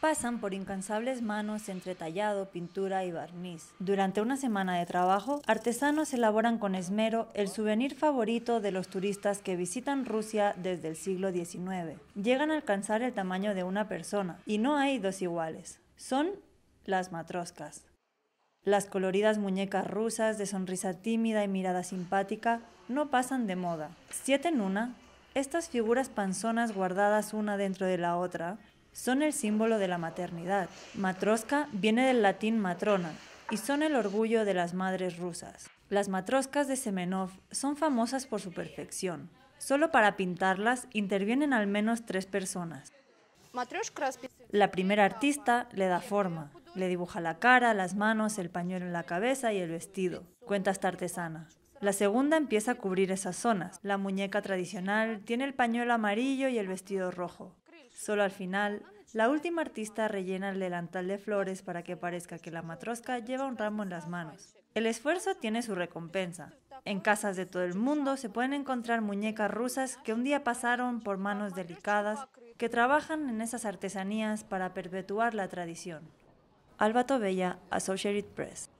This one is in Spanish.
pasan por incansables manos entre tallado, pintura y barniz. Durante una semana de trabajo, artesanos elaboran con esmero el souvenir favorito de los turistas que visitan Rusia desde el siglo XIX. Llegan a alcanzar el tamaño de una persona y no hay dos iguales. Son las matroscas. Las coloridas muñecas rusas de sonrisa tímida y mirada simpática no pasan de moda. Siete en una, estas figuras panzonas guardadas una dentro de la otra son el símbolo de la maternidad. Matroska viene del latín matrona y son el orgullo de las madres rusas. Las matroscas de Semenov son famosas por su perfección. Solo para pintarlas intervienen al menos tres personas. La primera artista le da forma, le dibuja la cara, las manos, el pañuelo en la cabeza y el vestido, cuenta esta artesana. La segunda empieza a cubrir esas zonas. La muñeca tradicional tiene el pañuelo amarillo y el vestido rojo. Solo al final, la última artista rellena el delantal de flores para que parezca que la matrosca lleva un ramo en las manos. El esfuerzo tiene su recompensa. En casas de todo el mundo se pueden encontrar muñecas rusas que un día pasaron por manos delicadas que trabajan en esas artesanías para perpetuar la tradición. Alba Tobella, Associated Press.